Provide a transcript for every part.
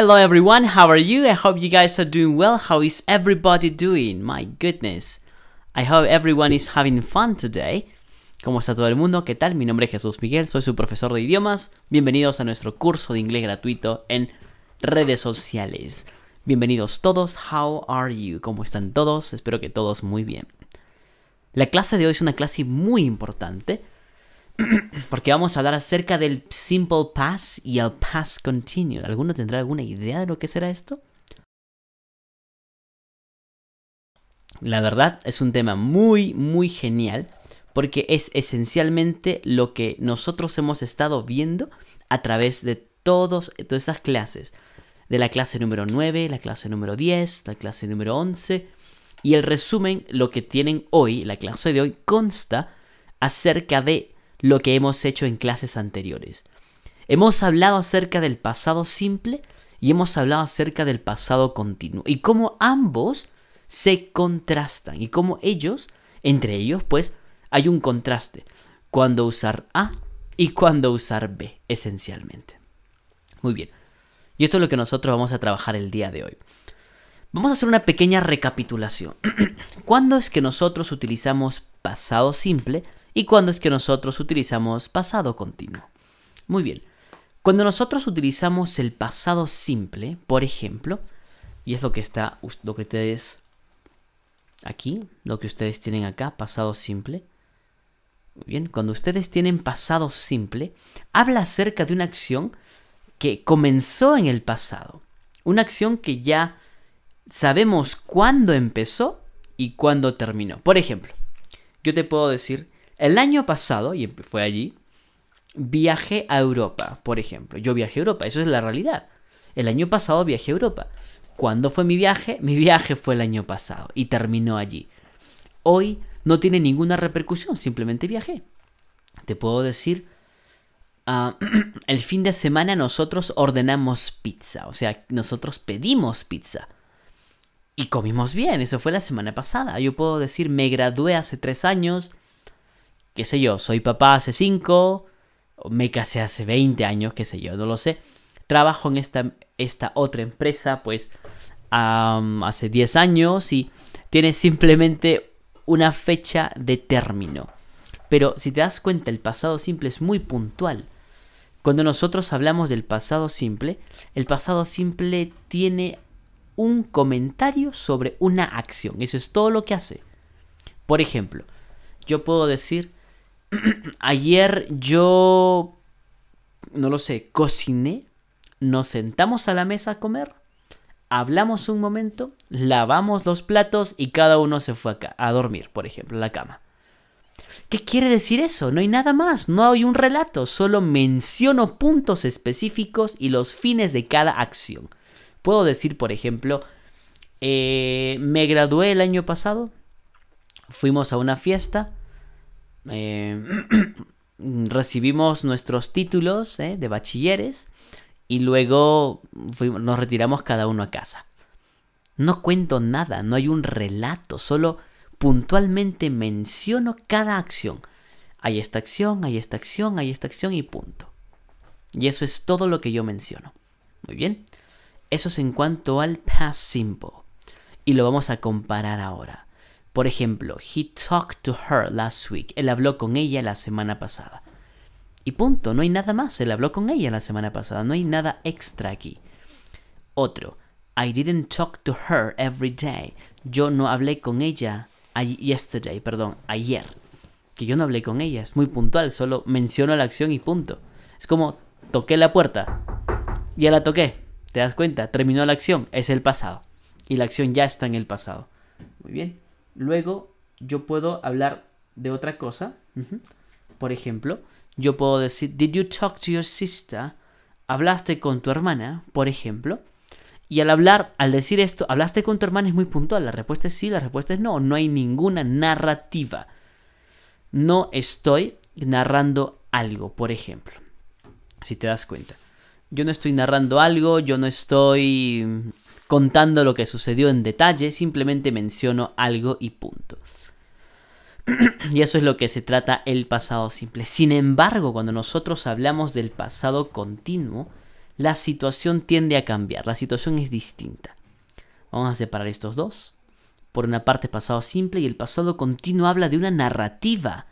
Hello everyone, how are you? I hope you guys are doing well. How is everybody doing? My goodness. I hope everyone is having fun today. ¿Cómo está todo el mundo? ¿Qué tal? Mi nombre es Jesús Miguel, soy su profesor de idiomas. Bienvenidos a nuestro curso de inglés gratuito en redes sociales. Bienvenidos todos, how are you? ¿Cómo están todos? Espero que todos muy bien. La clase de hoy es una clase muy importante porque vamos a hablar acerca del Simple Pass y el Pass Continuo. ¿Alguno tendrá alguna idea de lo que será esto? La verdad es un tema muy, muy genial porque es esencialmente lo que nosotros hemos estado viendo a través de todos, todas estas clases. De la clase número 9, la clase número 10, la clase número 11. Y el resumen, lo que tienen hoy, la clase de hoy, consta acerca de lo que hemos hecho en clases anteriores. Hemos hablado acerca del pasado simple y hemos hablado acerca del pasado continuo y cómo ambos se contrastan y cómo ellos, entre ellos, pues hay un contraste. Cuando usar A y cuando usar B, esencialmente. Muy bien. Y esto es lo que nosotros vamos a trabajar el día de hoy. Vamos a hacer una pequeña recapitulación. ¿Cuándo es que nosotros utilizamos pasado simple y cuándo es que nosotros utilizamos pasado continuo. Muy bien, cuando nosotros utilizamos el pasado simple, por ejemplo, y es lo que está, lo que ustedes aquí, lo que ustedes tienen acá, pasado simple. Muy bien, cuando ustedes tienen pasado simple, habla acerca de una acción que comenzó en el pasado. Una acción que ya sabemos cuándo empezó y cuándo terminó. Por ejemplo, yo te puedo decir, el año pasado, y fue allí, viajé a Europa, por ejemplo. Yo viajé a Europa, eso es la realidad. El año pasado viajé a Europa. ¿Cuándo fue mi viaje? Mi viaje fue el año pasado y terminó allí. Hoy no tiene ninguna repercusión, simplemente viajé. Te puedo decir, ah, el fin de semana nosotros ordenamos pizza, o sea, nosotros pedimos pizza. Y comimos bien, eso fue la semana pasada. Yo puedo decir, me gradué hace tres años, qué sé yo, soy papá hace 5, me casé hace 20 años, qué sé yo, no lo sé. Trabajo en esta, esta otra empresa, pues, hace 10 años y tiene simplemente una fecha de término. Pero si te das cuenta, el pasado simple es muy puntual. Cuando nosotros hablamos del pasado simple, el pasado simple tiene un comentario sobre una acción. Eso es todo lo que hace. Por ejemplo, yo puedo decir, Ayer yo, no lo sé, cociné, nos sentamos a la mesa a comer, hablamos un momento, lavamos los platos y cada uno se fue a, dormir, por ejemplo, a la cama. ¿Qué quiere decir eso? No hay nada más, no hay un relato, solo menciono puntos específicos y los fines de cada acción. Puedo decir, por ejemplo, eh, me gradué el año pasado, fuimos a una fiesta, eh, recibimos nuestros títulos eh, de bachilleres y luego nos retiramos cada uno a casa. No cuento nada, no hay un relato, solo puntualmente menciono cada acción. Hay esta acción, hay esta acción, hay esta acción y punto. Y eso es todo lo que yo menciono. Muy bien. Eso es en cuanto al past simple. Y lo vamos a comparar ahora. Por ejemplo, he talked to her last week. Él habló con ella la semana pasada. Y punto, no hay nada más. Él habló con ella la semana pasada. No hay nada extra aquí. Otro, I didn't talk to her every day. Yo no hablé con ella yesterday, perdón, ayer. Que yo no hablé con ella. Es muy puntual, solo menciono la acción y punto. Es como toqué la puerta. Ya la toqué. ¿Te das cuenta? Terminó la acción. Es el pasado. Y la acción ya está en el pasado. Muy bien. Luego yo puedo hablar de otra cosa. Por ejemplo, yo puedo decir, ¿Did you talk to your sister? ¿Hablaste con tu hermana? Por ejemplo. Y al hablar, al decir esto, ¿hablaste con tu hermana? Es muy puntual. La respuesta es sí, la respuesta es no. No hay ninguna narrativa. No estoy narrando algo, por ejemplo. Si te das cuenta. Yo no estoy narrando algo, yo no estoy contando lo que sucedió en detalle, simplemente menciono algo y punto. y eso es lo que se trata el pasado simple. Sin embargo, cuando nosotros hablamos del pasado continuo, la situación tiende a cambiar, la situación es distinta. Vamos a separar estos dos. Por una parte, pasado simple y el pasado continuo habla de una narrativa.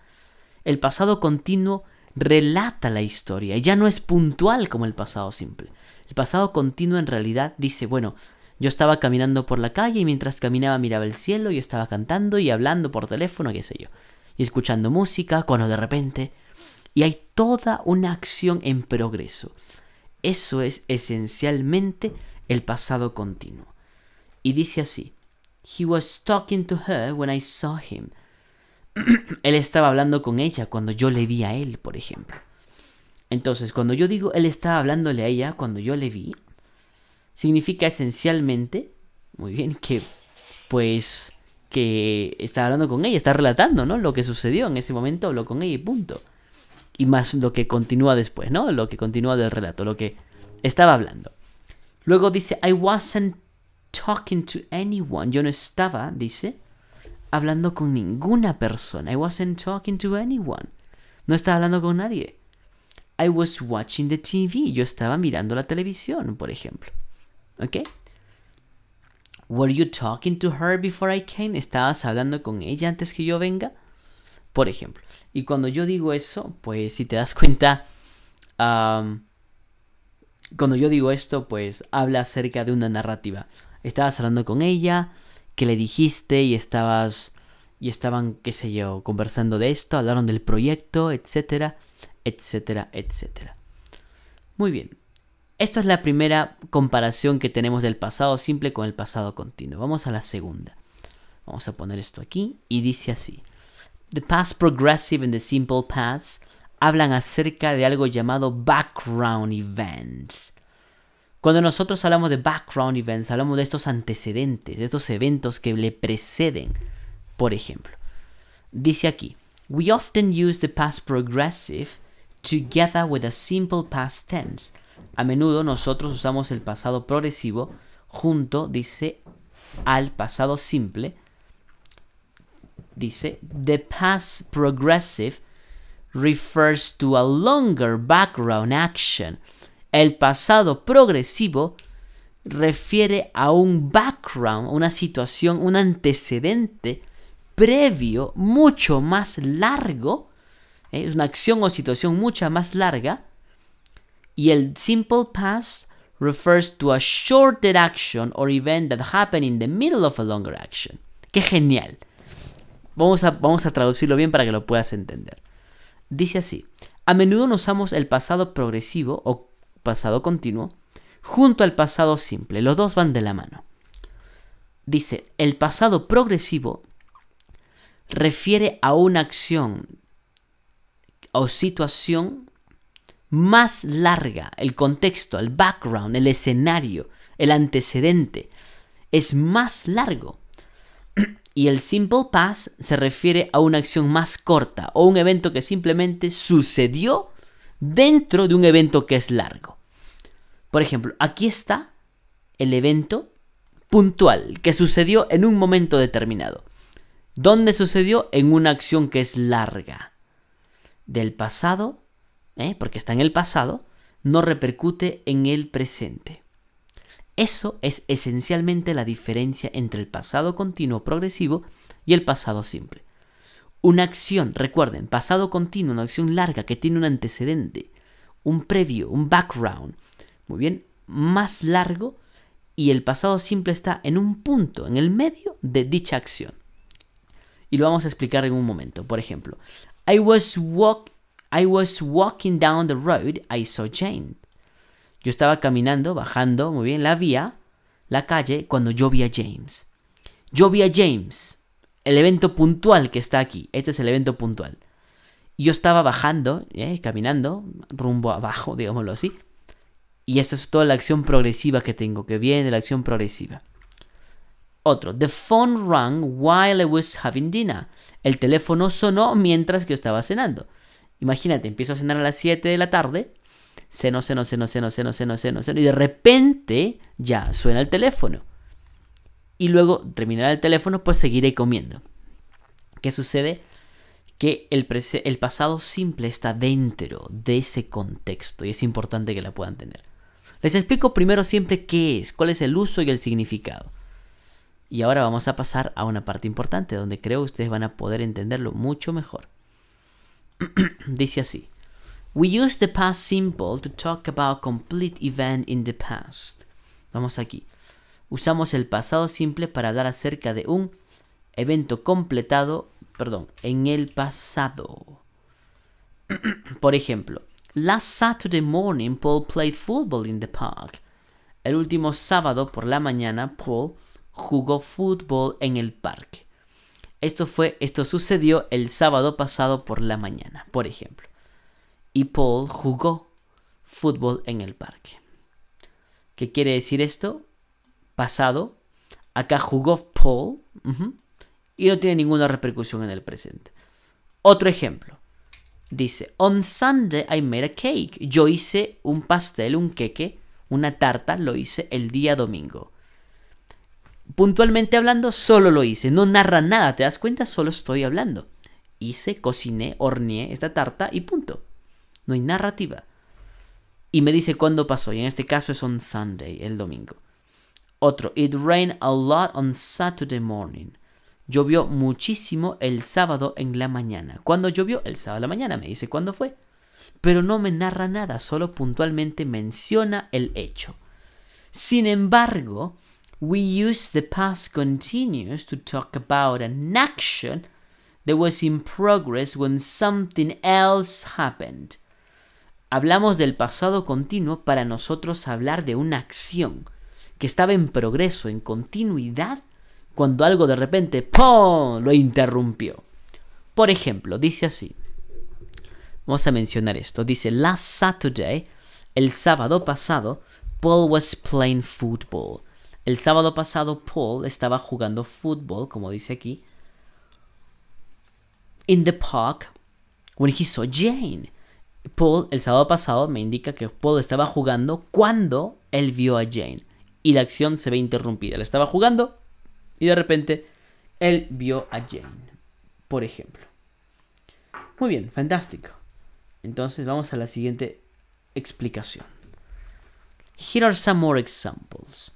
El pasado continuo relata la historia, y ya no es puntual como el pasado simple. El pasado continuo en realidad dice, bueno, yo estaba caminando por la calle y mientras caminaba miraba el cielo y estaba cantando y hablando por teléfono, qué sé yo. Y escuchando música cuando de repente... Y hay toda una acción en progreso. Eso es esencialmente el pasado continuo. Y dice así. He was talking to her when I saw him. él estaba hablando con ella cuando yo le vi a él, por ejemplo. Entonces, cuando yo digo él estaba hablándole a ella cuando yo le vi, significa esencialmente, muy bien, que pues que está hablando con ella, está relatando, ¿no? Lo que sucedió en ese momento, habló con ella y punto. Y más lo que continúa después, ¿no? Lo que continúa del relato, lo que estaba hablando. Luego dice, I wasn't talking to anyone. Yo no estaba, dice, hablando con ninguna persona. I wasn't talking to anyone. No estaba hablando con nadie. I was watching the TV. Yo estaba mirando la televisión, por ejemplo. ¿Ok? ¿Were you talking to her before I came? ¿Estabas hablando con ella antes que yo venga? Por ejemplo. Y cuando yo digo eso, pues si te das cuenta, cuando yo digo esto, pues habla acerca de una narrativa. Estabas hablando con ella, ¿Qué le dijiste y estabas y estaban, qué sé yo, conversando de esto, hablaron del proyecto, etcétera, etcétera, etcétera. Muy bien. Esta es la primera comparación que tenemos del pasado simple con el pasado continuo. Vamos a la segunda. Vamos a poner esto aquí y dice así. The past progressive and the simple past hablan acerca de algo llamado background events. Cuando nosotros hablamos de background events, hablamos de estos antecedentes, de estos eventos que le preceden. Por ejemplo, dice aquí, We often use the past progressive together with a simple past tense. A menudo nosotros usamos el pasado progresivo junto, dice, al pasado simple. Dice, the past progressive refers to a longer background action. El pasado progresivo refiere a un background, una situación, un antecedente previo mucho más largo, es eh, una acción o situación mucho más larga y el simple past refers to a shorter action or event that happened in the middle of a longer action. ¡Qué genial! Vamos a, vamos a traducirlo bien para que lo puedas entender. Dice así, a menudo nos usamos el pasado progresivo o pasado continuo junto al pasado simple. Los dos van de la mano. Dice, el pasado progresivo refiere a una acción o situación más larga, el contexto, el background, el escenario, el antecedente, es más largo. Y el simple past se refiere a una acción más corta o un evento que simplemente sucedió dentro de un evento que es largo. Por ejemplo, aquí está el evento puntual que sucedió en un momento determinado. ¿Dónde sucedió? En una acción que es larga. Del pasado ¿eh? porque está en el pasado, no repercute en el presente. Eso es esencialmente la diferencia entre el pasado continuo progresivo y el pasado simple. Una acción, recuerden, pasado continuo, una acción larga que tiene un antecedente, un previo, un background, muy bien, más largo y el pasado simple está en un punto, en el medio de dicha acción. Y lo vamos a explicar en un momento. Por ejemplo, I was walking I was walking down the road, I saw Jane. Yo estaba caminando, bajando, muy bien, la vía, la calle, cuando yo vi a James. Yo vi a James. El evento puntual que está aquí. Este es el evento puntual. Yo estaba bajando, eh, caminando, rumbo abajo, digámoslo así. Y esa es toda la acción progresiva que tengo, que viene de la acción progresiva. Otro, the phone rang while I was having dinner. El teléfono sonó mientras que yo estaba cenando. Imagínate, empiezo a cenar a las 7 de la tarde, ceno, ceno, ceno, ceno, ceno, ceno, ceno, ceno, y de repente ya suena el teléfono. Y luego terminará el teléfono, pues seguiré comiendo. ¿Qué sucede? Que el, pasado simple está dentro de ese contexto y es importante que la puedan tener. Les explico primero siempre qué es, cuál es el uso y el significado. Y ahora vamos a pasar a una parte importante donde creo ustedes van a poder entenderlo mucho mejor. Dice así. We use the past simple to talk about complete event in the past. Vamos aquí. Usamos el pasado simple para hablar acerca de un evento completado, perdón, en el pasado. Por ejemplo, last Saturday morning Paul played football in the park. El último sábado por la mañana Paul jugó fútbol en el parque. Esto fue, esto sucedió el sábado pasado por la mañana, por ejemplo. Y Paul jugó fútbol en el parque. ¿Qué quiere decir esto? Pasado. Acá jugó Paul y no tiene ninguna repercusión en el presente. Otro ejemplo. Dice, on Sunday I made a cake. Yo hice un pastel, un queque, una tarta, lo hice el día domingo puntualmente hablando, solo lo hice. No narra nada, ¿te das cuenta? Solo estoy hablando. Hice, cociné, horneé esta tarta y punto. No hay narrativa. Y me dice cuándo pasó. Y en este caso es on Sunday, el domingo. Otro, it rained a lot on Saturday morning. Llovió muchísimo el sábado en la mañana. ¿Cuándo llovió? El sábado en la mañana. Me dice cuándo fue. Pero no me narra nada, solo puntualmente menciona el hecho. Sin embargo, we use the past continuous to talk about an action that was in progress when something else happened. Hablamos del pasado continuo para nosotros hablar de una acción que estaba en progreso, en continuidad, cuando algo de repente ¡pum! lo interrumpió. Por ejemplo, dice así. Vamos a mencionar esto. Dice, last Saturday, el sábado pasado, Paul was playing football. El sábado pasado Paul estaba jugando fútbol, como dice aquí, in the park when he saw Jane. Paul el sábado pasado me indica que Paul estaba jugando cuando él vio a Jane. Y la acción se ve interrumpida. Él estaba jugando y de repente él vio a Jane, por ejemplo. Muy bien, fantástico. Entonces vamos a la siguiente explicación. Here are some more examples.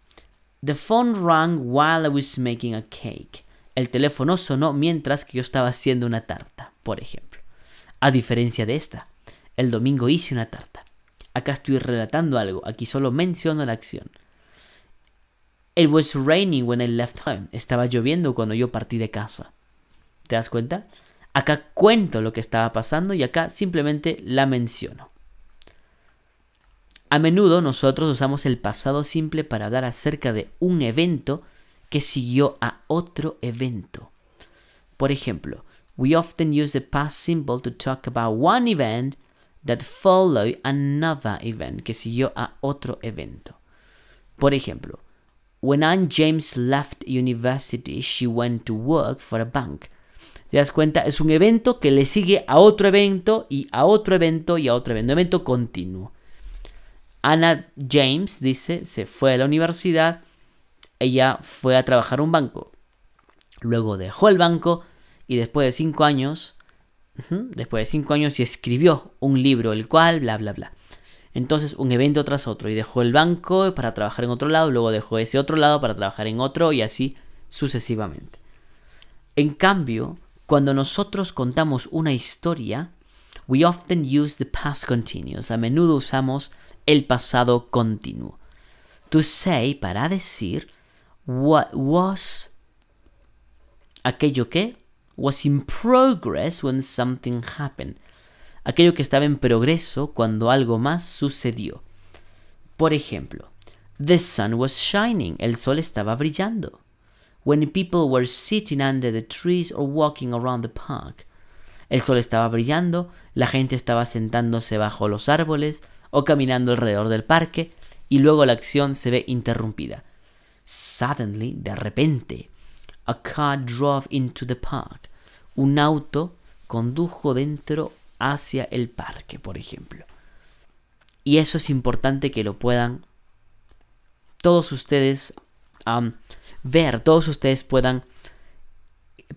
The phone rang while I was making a cake. El teléfono sonó mientras que yo estaba haciendo una tarta, por ejemplo. A diferencia de esta, el domingo hice una tarta. Acá estoy relatando algo, aquí solo menciono la acción. It was raining when I left home. Estaba lloviendo cuando yo partí de casa. ¿Te das cuenta? Acá cuento lo que estaba pasando y acá simplemente la menciono. A menudo nosotros usamos el pasado simple para hablar acerca de un evento que siguió a otro evento. Por ejemplo, we often use the past simple to talk about one event that followed another event, que siguió a otro evento. Por ejemplo, when Aunt James left university, she went to work for a bank. ¿Te das cuenta? Es un evento que le sigue a otro evento y a otro evento y a otro evento. Un evento continuo. Ana James, dice, se fue a la universidad, ella fue a trabajar a un banco. Luego dejó el banco y después de cinco años, después de cinco años, y escribió un libro, el cual, bla, bla, bla. Entonces, un evento tras otro, y dejó el banco para trabajar en otro lado, luego dejó ese otro lado para trabajar en otro, y así sucesivamente. En cambio, cuando nosotros contamos una historia, we often use the past continuous. A menudo usamos el pasado continuo. To say para decir what was aquello que was in progress when something happened. Aquello que estaba en progreso cuando algo más sucedió. Por ejemplo, the sun was shining, el sol estaba brillando. When people were sitting under the trees or walking around the park. El sol estaba brillando, la gente estaba sentándose bajo los árboles o caminando alrededor del parque y luego la acción se ve interrumpida. Suddenly, de repente, a car drove into the park. Un auto condujo dentro hacia el parque, por ejemplo. Y eso es importante que lo puedan todos ustedes ver, todos ustedes puedan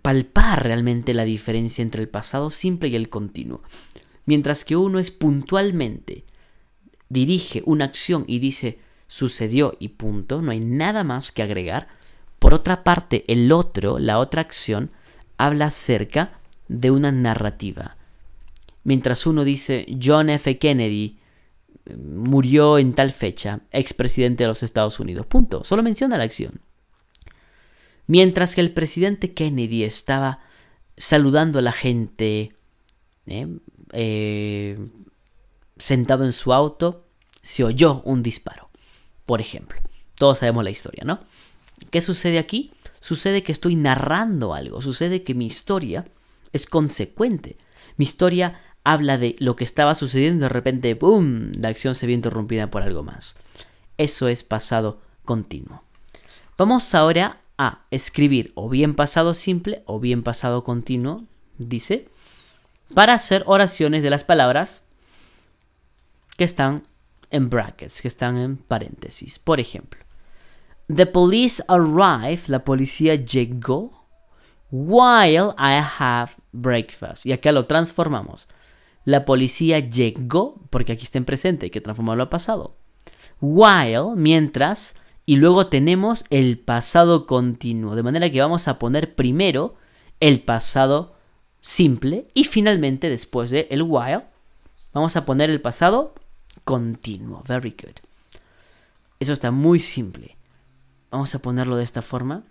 palpar realmente la diferencia entre el pasado simple y el continuo. Mientras que uno es puntualmente dirige una acción y dice sucedió y punto, no hay nada más que agregar. Por otra parte, el otro, la otra acción, habla acerca de una narrativa. Mientras uno dice John F. Kennedy eh, murió en tal fecha, expresidente de los Estados Unidos, punto, solo menciona la acción. Mientras que el presidente Kennedy estaba saludando a la gente, eh, eh, sentado en su auto, se oyó un disparo. Por ejemplo, todos sabemos la historia, ¿no? ¿Qué sucede aquí? Sucede que estoy narrando algo, sucede que mi historia es consecuente. Mi historia habla de lo que estaba sucediendo y de repente, ¡boom!, la acción se ve interrumpida por algo más. Eso es pasado continuo. Vamos ahora a escribir o bien pasado simple o bien pasado continuo, dice, para hacer oraciones de las palabras que están en brackets, que están en paréntesis. Por ejemplo, The police arrive. la policía llegó, while I have breakfast. Y acá lo transformamos. La policía llegó, porque aquí está en presente, hay que transformarlo a pasado. While, mientras, y luego tenemos el pasado continuo. De manera que vamos a poner primero el pasado simple y finalmente después de el while vamos a poner el pasado continuo. Very good. Eso está muy simple. Vamos a ponerlo de esta forma.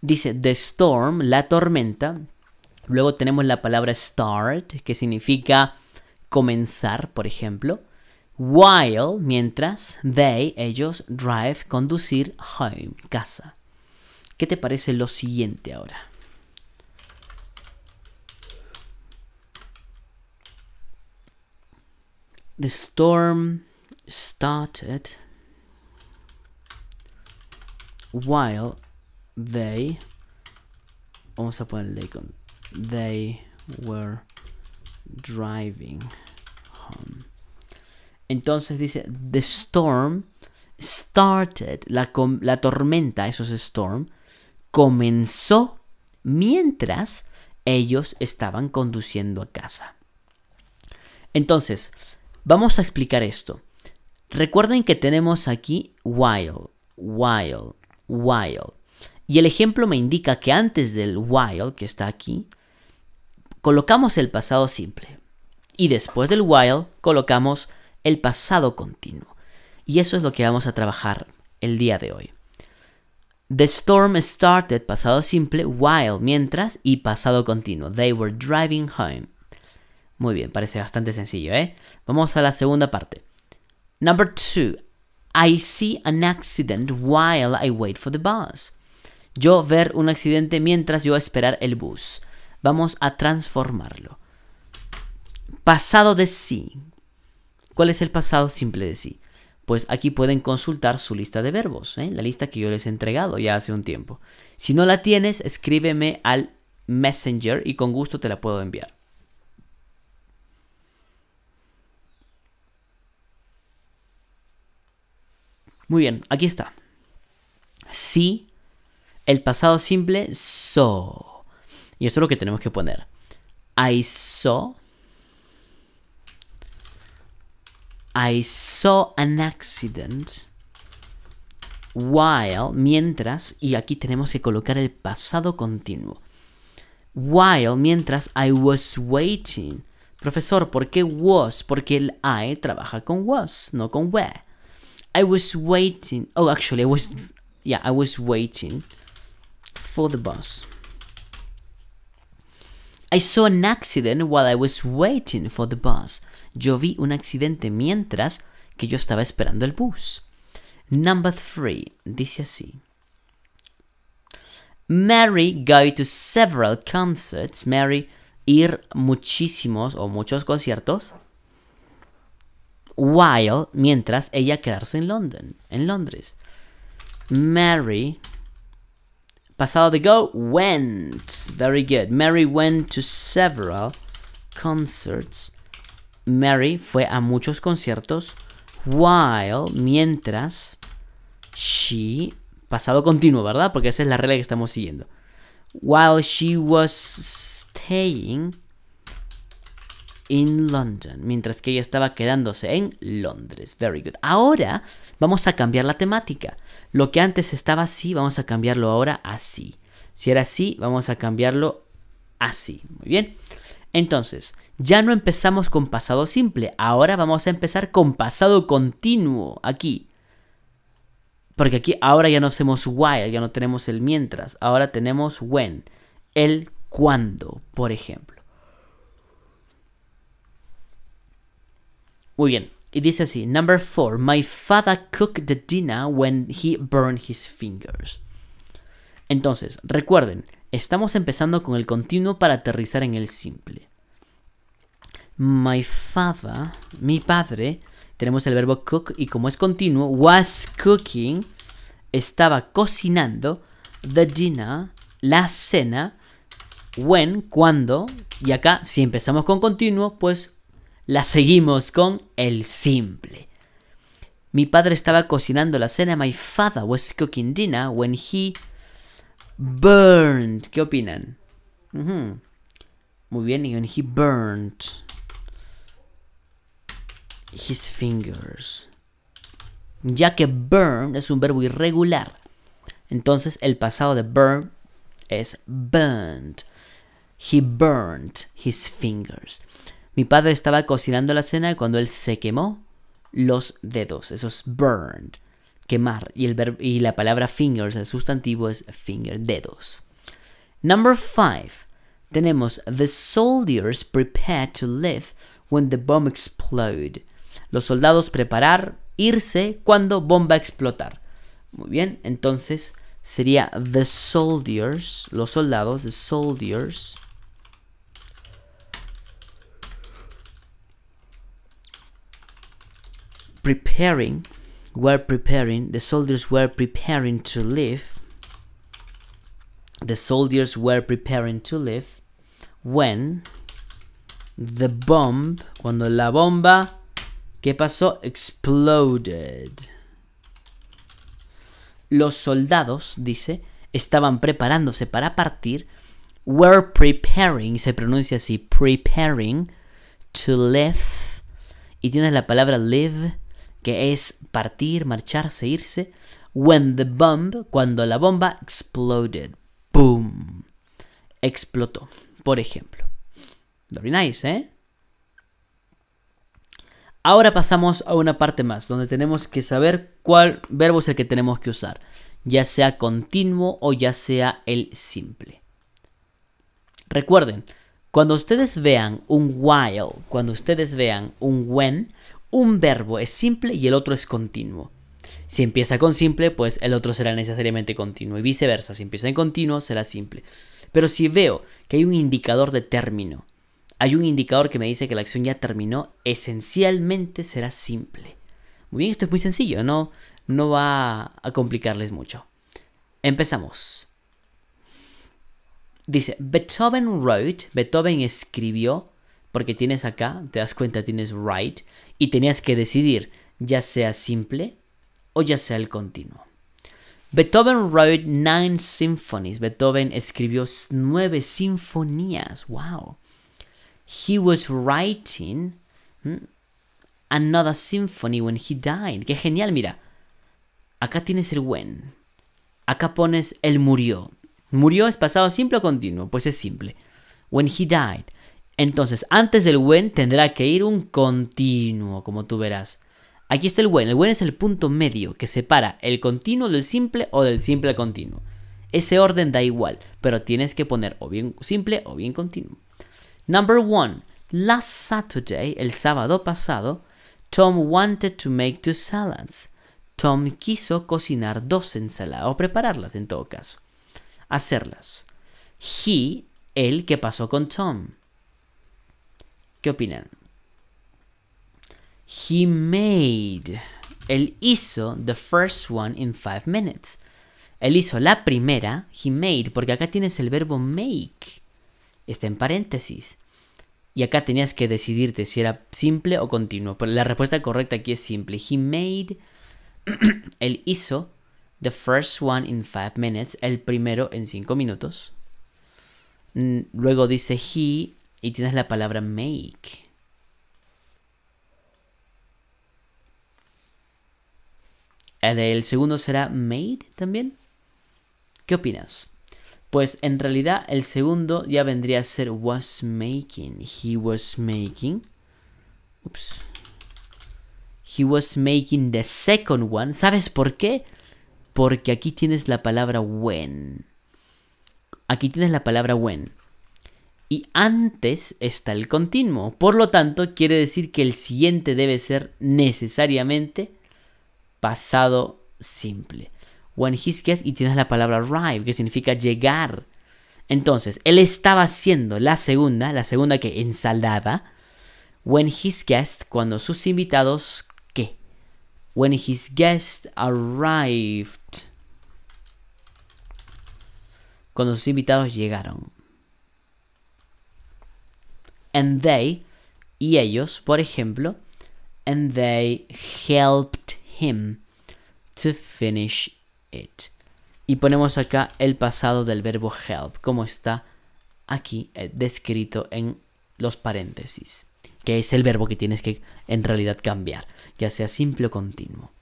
Dice the storm, la tormenta. Luego tenemos la palabra start, que significa comenzar, por ejemplo. While, mientras they, ellos, drive, conducir, home, casa. ¿Qué te parece lo siguiente ahora? the storm started while they vamos a ponerle con they were driving home entonces dice the storm started la, la tormenta eso es storm comenzó mientras ellos estaban conduciendo a casa entonces Vamos a explicar esto. Recuerden que tenemos aquí while, while, while. Y el ejemplo me indica que antes del while, que está aquí, colocamos el pasado simple. Y después del while, colocamos el pasado continuo. Y eso es lo que vamos a trabajar el día de hoy. The storm started, pasado simple, while, mientras, y pasado continuo. They were driving home. Muy bien, parece bastante sencillo, ¿eh? Vamos a la segunda parte. Number two. I see an accident while I wait for the bus. Yo ver un accidente mientras yo esperar el bus. Vamos a transformarlo. Pasado de sí. ¿Cuál es el pasado simple de sí? Pues aquí pueden consultar su lista de verbos, ¿eh? la lista que yo les he entregado ya hace un tiempo. Si no la tienes, escríbeme al Messenger y con gusto te la puedo enviar. Muy bien, aquí está. Si el pasado simple so. Y eso es lo que tenemos que poner. I saw. I saw an accident while, mientras, y aquí tenemos que colocar el pasado continuo. While, mientras I was waiting. Profesor, ¿por qué was? Porque el I trabaja con was, no con were. I was waiting. Oh, actually, I was. Yeah, I was waiting for the bus. I saw an accident while I was waiting for the bus. Yo vi un accidente mientras que yo estaba esperando el bus. Number three, Dice así. Mary go to several concerts. Mary ir muchísimos o muchos conciertos while, mientras ella quedarse en London, en Londres. Mary, pasado de go, went. Very good. Mary went to several concerts. Mary fue a muchos conciertos while, mientras she, pasado continuo, ¿verdad? Porque esa es la regla que estamos siguiendo. While she was staying London, mientras que ella estaba quedándose en Londres. Very good. Ahora vamos a cambiar la temática. Lo que antes estaba así, vamos a cambiarlo ahora así. Si era así, vamos a cambiarlo así. Muy bien. Entonces, ya no empezamos con pasado simple, ahora vamos a empezar con pasado continuo aquí. Porque aquí ahora ya no hacemos while, ya no tenemos el mientras, ahora tenemos when, el cuando, por ejemplo. Muy bien. Y dice así, number four, my father cooked the dinner when he burned his fingers. Entonces, recuerden, estamos empezando con el continuo para aterrizar en el simple. My father, mi padre, tenemos el verbo cook y como es continuo, was cooking, estaba cocinando the dinner, la cena, when, cuando, y acá si empezamos con continuo, pues la seguimos con el simple. Mi padre estaba cocinando la cena. My father was cooking dinner when he burned. ¿Qué opinan? Muy bien, y when he burned his fingers. Ya que burn es un verbo irregular. Entonces el pasado de burn es burned. He burned his fingers. Mi padre estaba cocinando la cena cuando él se quemó los dedos. Eso es burned, quemar. Y, el y la palabra fingers, el sustantivo es finger, dedos. Number five. Tenemos the soldiers prepare to live when the bomb explode. Los soldados preparar irse cuando bomba explotar. Muy bien, entonces sería the soldiers, los soldados, the soldiers preparing, were preparing, the soldiers were preparing to leave. The soldiers were preparing to leave when the bomb, cuando la bomba, ¿qué pasó? Exploded. Los soldados, dice, estaban preparándose para partir. Were preparing, se pronuncia así, preparing to live. Y tienes la palabra live que es partir, marcharse, irse. When the bomb, cuando la bomba exploded. Boom. Explotó, por ejemplo. Very nice, ¿eh? Ahora pasamos a una parte más, donde tenemos que saber cuál verbo es el que tenemos que usar, ya sea continuo o ya sea el simple. Recuerden, cuando ustedes vean un while, cuando ustedes vean un when, un verbo es simple y el otro es continuo. Si empieza con simple, pues el otro será necesariamente continuo y viceversa. Si empieza en continuo, será simple. Pero si veo que hay un indicador de término, hay un indicador que me dice que la acción ya terminó, esencialmente será simple. Muy bien, esto es muy sencillo, no, no va a complicarles mucho. Empezamos. Dice, Beethoven wrote, Beethoven escribió porque tienes acá, te das cuenta, tienes right, y tenías que decidir ya sea simple o ya sea el continuo. Beethoven wrote nine symphonies. Beethoven escribió nueve sinfonías. Wow. He was writing hmm, another symphony when he died. Qué genial, mira. Acá tienes el when. Acá pones el murió. Murió es pasado simple o continuo. Pues es simple. When he died. Entonces, antes del when tendrá que ir un continuo, como tú verás. Aquí está el when. El when es el punto medio que separa el continuo del simple o del simple continuo. Ese orden da igual, pero tienes que poner o bien simple o bien continuo. Number one. Last Saturday, el sábado pasado, Tom wanted to make two salads. Tom quiso cocinar dos ensaladas, o prepararlas en todo caso. Hacerlas. He, el que pasó con Tom. ¿Qué opinan? He made. Él hizo the first one in five minutes. Él hizo la primera, he made, porque acá tienes el verbo make. Está en paréntesis. Y acá tenías que decidirte si era simple o continuo. la respuesta correcta aquí es simple. He made. él hizo the first one in five minutes. El primero en cinco minutos. Luego dice he y tienes la palabra make. El, segundo será made también. ¿Qué opinas? Pues en realidad el segundo ya vendría a ser was making. He was making. Ups. He was making the second one. ¿Sabes por qué? Porque aquí tienes la palabra when. Aquí tienes la palabra when y antes está el continuo. Por lo tanto, quiere decir que el siguiente debe ser necesariamente pasado simple. When his guest, y tienes la palabra arrive, que significa llegar. Entonces, él estaba haciendo la segunda, la segunda que ensalada. When his guest, cuando sus invitados, ¿qué? When his guest arrived. Cuando sus invitados llegaron and they, y ellos, por ejemplo, and they helped him to finish it. Y ponemos acá el pasado del verbo help, como está aquí eh, descrito en los paréntesis, que es el verbo que tienes que en realidad cambiar, ya sea simple o continuo.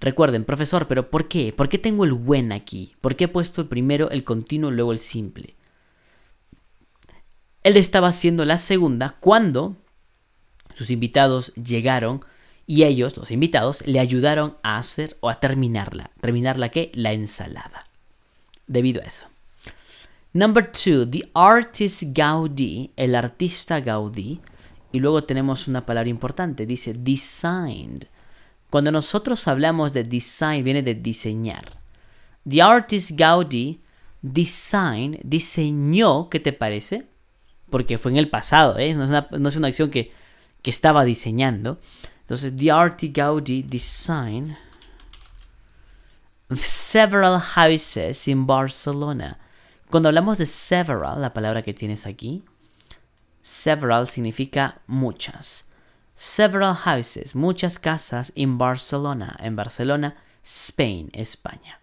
Recuerden, profesor, pero ¿por qué? ¿Por qué tengo el when aquí? ¿Por qué he puesto primero el continuo, y luego el simple? Él estaba haciendo la segunda cuando sus invitados llegaron y ellos, los invitados, le ayudaron a hacer o a terminarla. ¿Terminarla qué? La ensalada. Debido a eso. Number two, the artist Gaudí, el artista Gaudí. Y luego tenemos una palabra importante, dice designed. Cuando nosotros hablamos de design, viene de diseñar. The artist Gaudí design. diseñó, ¿qué te parece? porque fue en el pasado, ¿eh? no, es una, acción que, estaba diseñando. Entonces, the Arti Gaudi Design. several houses in Barcelona. Cuando hablamos de several, la palabra que tienes aquí, several significa muchas. Several houses, muchas casas in Barcelona, en Barcelona, Spain, España.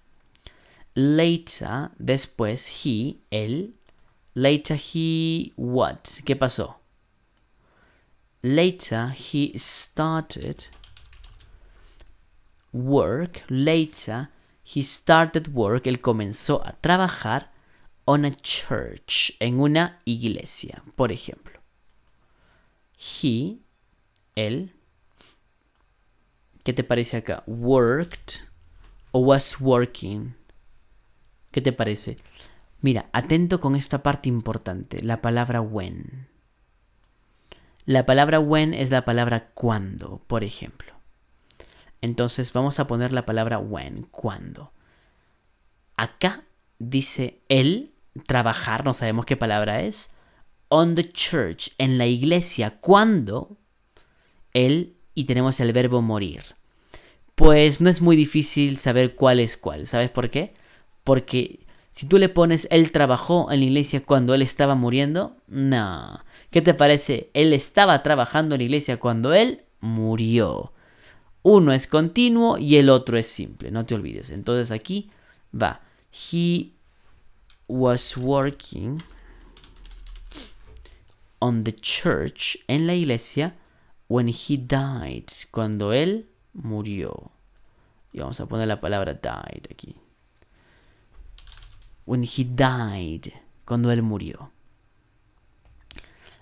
Later, después, he, él, Later he what? ¿Qué pasó? Later he started work. Later he started work. Él comenzó a trabajar on a church, en una iglesia, por ejemplo. He, él, ¿qué te parece acá? Worked o was working. ¿Qué te parece? Mira, atento con esta parte importante, la palabra when. La palabra when es la palabra cuando, por ejemplo. Entonces vamos a poner la palabra when, cuando. Acá dice él trabajar, no sabemos qué palabra es, on the church, en la iglesia, cuando él y tenemos el verbo morir. Pues no es muy difícil saber cuál es cuál, ¿sabes por qué? Porque si tú le pones, él trabajó en la iglesia cuando él estaba muriendo, no. ¿Qué te parece? Él estaba trabajando en la iglesia cuando él murió. Uno es continuo y el otro es simple, no te olvides. Entonces aquí va. He was working on the church, en la iglesia, when he died, cuando él murió. Y vamos a poner la palabra died aquí when he died, cuando él murió.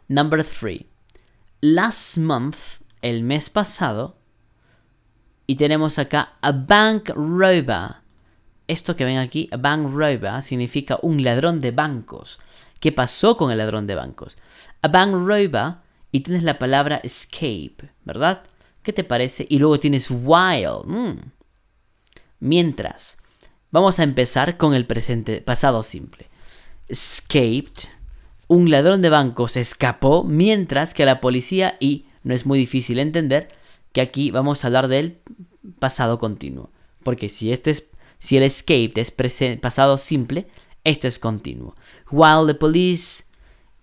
Number 3. Last month, el mes pasado. Y tenemos acá a bank robber. Esto que ven aquí, a bank robber, significa un ladrón de bancos. ¿Qué pasó con el ladrón de bancos? A bank robber y tienes la palabra escape, ¿verdad? ¿Qué te parece? Y luego tienes while. Mm. Mientras. Vamos a empezar con el presente, pasado simple. Escaped. Un ladrón de banco se escapó mientras que la policía y, no es muy difícil entender, que aquí vamos a hablar del pasado continuo. Porque si, este es, si el escaped es pasado simple, esto es continuo. While the police...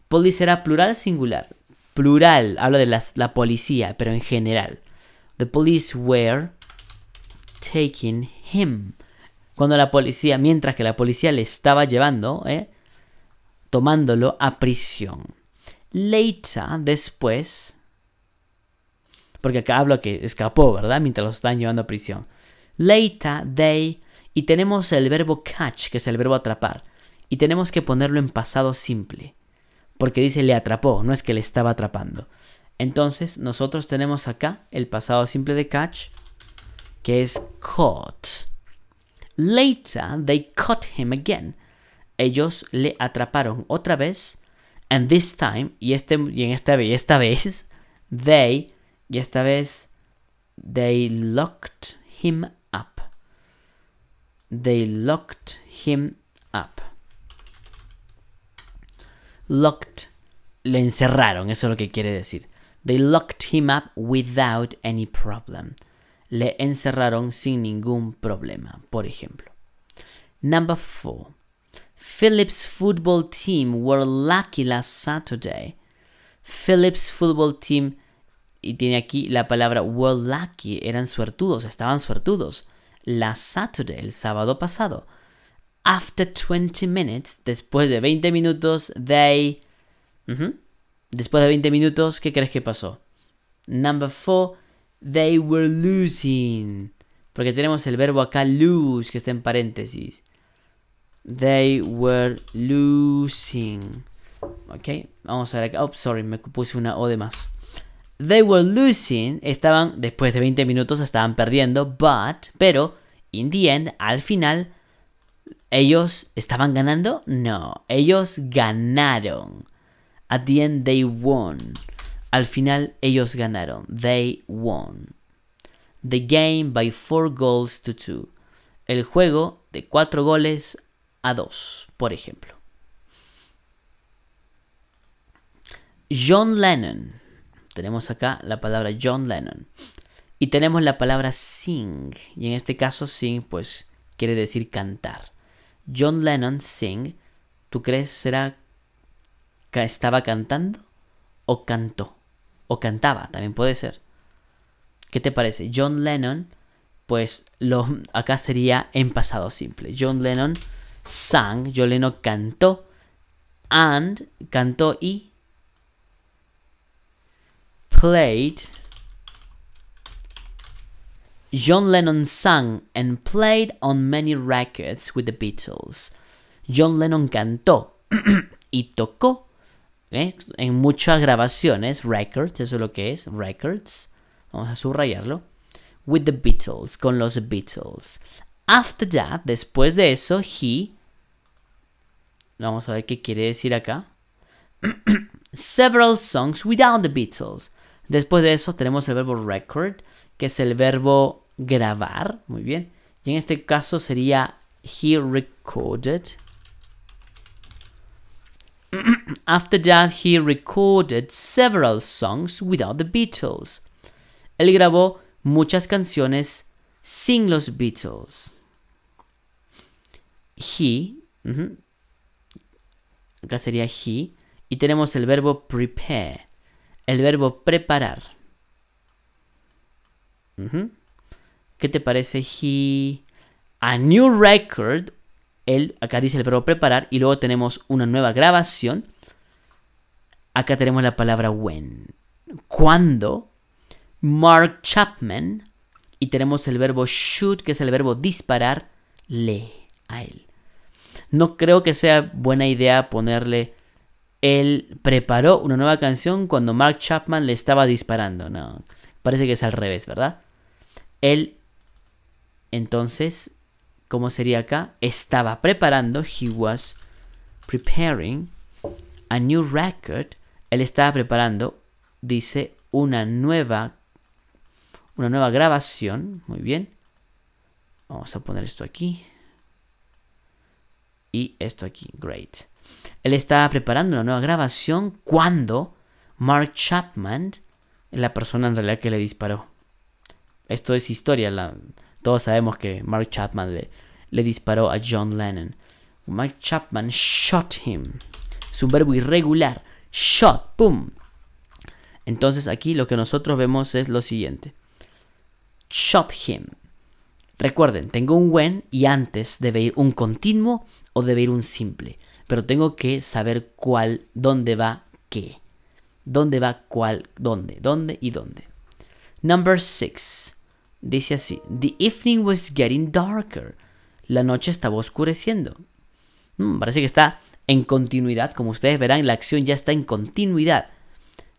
Police era plural singular. Plural, habla de la policía, pero en general. The police were taking him cuando la policía, mientras que la policía le estaba llevando, ¿eh? tomándolo a prisión. Later, después, porque acá hablo que escapó, ¿verdad? Mientras lo están llevando a prisión. Later, they, y tenemos el verbo catch, que es el verbo atrapar, y tenemos que ponerlo en pasado simple, porque dice le atrapó, no es que le estaba atrapando. Entonces, nosotros tenemos acá el pasado simple de catch, que es caught. Later they caught him again. Ellos le atraparon otra vez. And this time, y, este, en esta, vez, they, y esta vez, they locked him up. They locked him up. Locked, le encerraron, eso es lo que quiere decir. They locked him up without any problem le encerraron sin ningún problema, por ejemplo. Number four. Phillips football team were lucky last Saturday. Phillips football team y tiene aquí la palabra were lucky, eran suertudos, estaban suertudos. Last Saturday, el sábado pasado. After 20 minutes, después de 20 minutos, they... Después de 20 minutos, ¿qué crees que pasó? Number 4. They were losing. Porque tenemos el verbo acá lose, que está en paréntesis. They were losing. Ok, vamos a ver acá. Oh, sorry, me puse una O de más. They were losing. Estaban, después de 20 minutos, estaban perdiendo. But, pero, in the end, al final, ¿ellos estaban ganando? No, ellos ganaron. At the end, they won. Al final ellos ganaron. They won. The game by four goals to two. El juego de cuatro goles a dos, por ejemplo. John Lennon. Tenemos acá la palabra John Lennon. Y tenemos la palabra sing. Y en este caso sing pues quiere decir cantar. John Lennon sing. ¿Tú crees será que estaba cantando o cantó? o cantaba, también puede ser. ¿Qué te parece? John Lennon, pues lo, acá sería en pasado simple. John Lennon sang, John Lennon cantó, and cantó y played. John Lennon sang and played on many records with the Beatles. John Lennon cantó y tocó ¿eh? En muchas grabaciones, records, eso es lo que es, records. Vamos a subrayarlo. With the Beatles, con los Beatles. After that, después de eso, he. Vamos a ver qué quiere decir acá. Several songs without the Beatles. Después de eso tenemos el verbo record, que es el verbo grabar. Muy bien. Y en este caso sería he recorded After that, he recorded several songs without the Beatles. Él grabó muchas canciones sin los Beatles. He, acá sería he, y tenemos el verbo prepare, el verbo preparar. ¿Qué te parece he? A new record él acá dice el verbo preparar y luego tenemos una nueva grabación. Acá tenemos la palabra when. Cuando Mark Chapman y tenemos el verbo shoot, que es el verbo disparar, lee a él. No creo que sea buena idea ponerle él preparó una nueva canción cuando Mark Chapman le estaba disparando. No, parece que es al revés, ¿verdad? Él entonces ¿Cómo sería acá? Estaba preparando, he was preparing a new record. Él estaba preparando, dice, una nueva, una nueva grabación. Muy bien. Vamos a poner esto aquí. Y esto aquí, great. Él estaba preparando una nueva grabación cuando Mark Chapman, la persona en realidad que le disparó. Esto es historia, todos sabemos que Mark Chapman le, le disparó a John Lennon. Mike Chapman shot him. Es un verbo irregular. Shot, Boom. Entonces aquí lo que nosotros vemos es lo siguiente. Shot him. Recuerden, tengo un when y antes debe ir un continuo o debe ir un simple. Pero tengo que saber cuál, dónde va qué. Dónde va cuál, dónde, dónde y dónde. Number 6. Dice así. The evening was getting darker la noche estaba oscureciendo. Mm, parece que está en continuidad, como ustedes verán, la acción ya está en continuidad.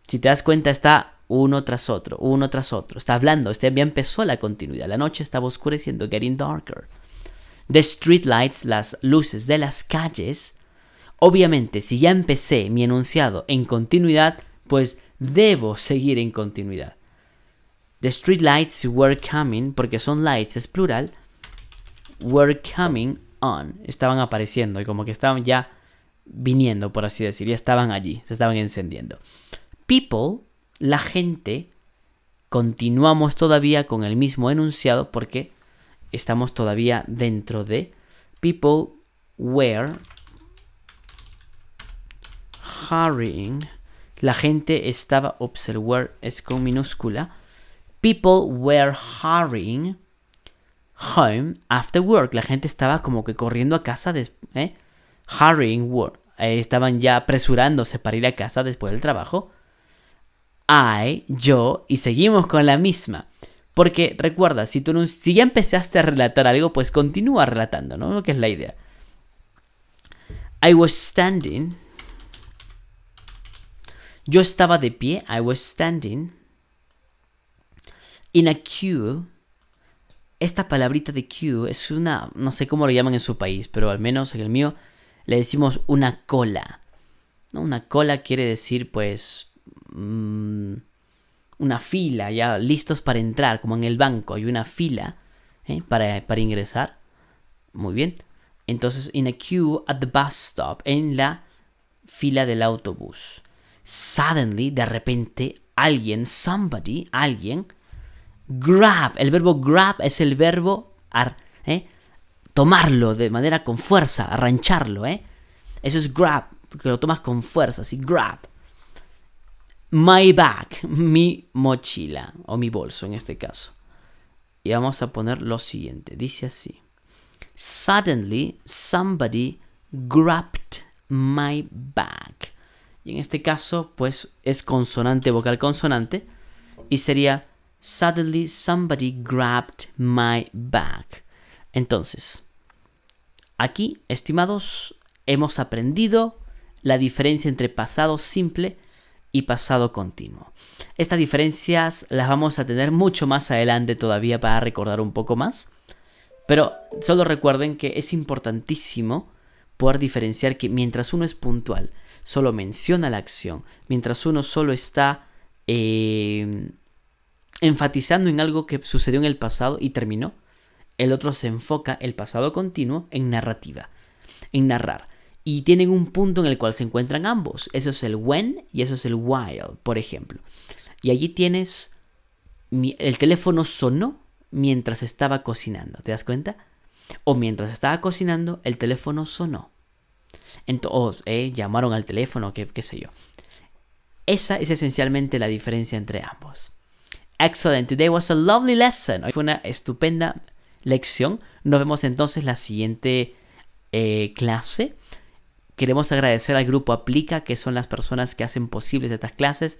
Si te das cuenta, está uno tras otro, uno tras otro. Está hablando, Este ya empezó la continuidad. La noche estaba oscureciendo, getting darker. The street lights, las luces de las calles. Obviamente, si ya empecé mi enunciado en continuidad, pues debo seguir en continuidad. The street lights were coming, porque son lights, es plural were coming on. Estaban apareciendo y como que estaban ya viniendo, por así decir. Ya estaban allí, se estaban encendiendo. People, la gente, continuamos todavía con el mismo enunciado porque estamos todavía dentro de people were hurrying. La gente estaba observar es con minúscula. People were hurrying home after work. La gente estaba como que corriendo a casa, ¿eh? hurrying work. Eh, estaban ya apresurándose para ir a casa después del trabajo. I, yo, y seguimos con la misma. Porque recuerda, si, tú, si ya empezaste a relatar algo, pues continúa relatando, ¿no? que es la idea. I was standing. Yo estaba de pie. I was standing. In a queue esta palabrita de queue es una, no sé cómo lo llaman en su país, pero al menos en el mío le decimos una cola. Una cola quiere decir pues mm, una fila, ya listos para entrar, como en el banco, hay una fila ¿eh? para, para, ingresar. Muy bien. Entonces, in a queue at the bus stop, en la fila del autobús. Suddenly, de repente, alguien, somebody, alguien, grab. El verbo grab es el verbo ¿eh? tomarlo de manera con fuerza, arrancharlo. ¿eh? Eso es grab, que lo tomas con fuerza, así grab. My bag, mi mochila o mi bolso en este caso. Y vamos a poner lo siguiente, dice así. Suddenly somebody grabbed my bag. Y en este caso, pues es consonante, vocal, consonante. Y sería Suddenly somebody grabbed my bag. Entonces, aquí, estimados, hemos aprendido la diferencia entre pasado simple y pasado continuo. Estas diferencias las vamos a tener mucho más adelante todavía para recordar un poco más. Pero solo recuerden que es importantísimo poder diferenciar que mientras uno es puntual, solo menciona la acción, mientras uno solo está eh, enfatizando en algo que sucedió en el pasado y terminó. El otro se enfoca el pasado continuo en narrativa, en narrar. Y tienen un punto en el cual se encuentran ambos. Eso es el when y eso es el while, por ejemplo. Y allí tienes el teléfono sonó mientras estaba cocinando, ¿te das cuenta? O mientras estaba cocinando, el teléfono sonó. Entonces, eh, llamaron al teléfono, qué sé yo. Esa es esencialmente la diferencia entre ambos. Excellent. Today was a lovely lesson. Hoy fue una estupenda lección. Nos vemos entonces la siguiente eh, clase. Queremos agradecer al grupo Aplica, que son las personas que hacen posibles estas clases.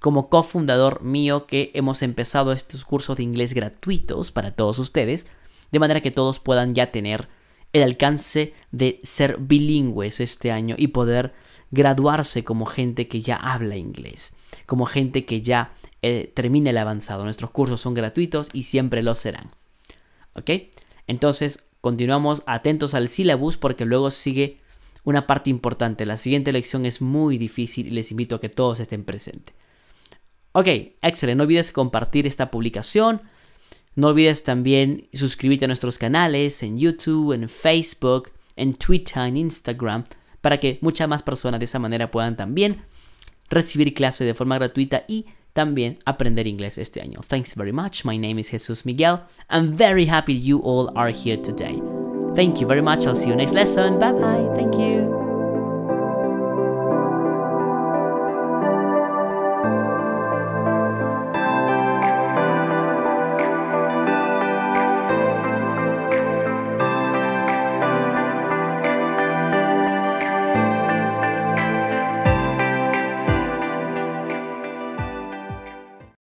Como cofundador mío, que hemos empezado estos cursos de inglés gratuitos para todos ustedes, de manera que todos puedan ya tener el alcance de ser bilingües este año y poder graduarse como gente que ya habla inglés, como gente que ya eh, termina el avanzado. Nuestros cursos son gratuitos y siempre lo serán. ¿Ok? Entonces, continuamos atentos al syllabus porque luego sigue una parte importante. La siguiente lección es muy difícil y les invito a que todos estén presentes. Ok, excelente. No olvides compartir esta publicación. No olvides también suscribirte a nuestros canales en YouTube, en Facebook, en Twitter, en Instagram para que muchas más personas de esa manera puedan también recibir clase de forma gratuita y también aprender inglés este año. Thanks very much. My name is Jesús Miguel. I'm very happy you all are here today. Thank you very much. I'll see you next lesson. Bye bye. Thank you.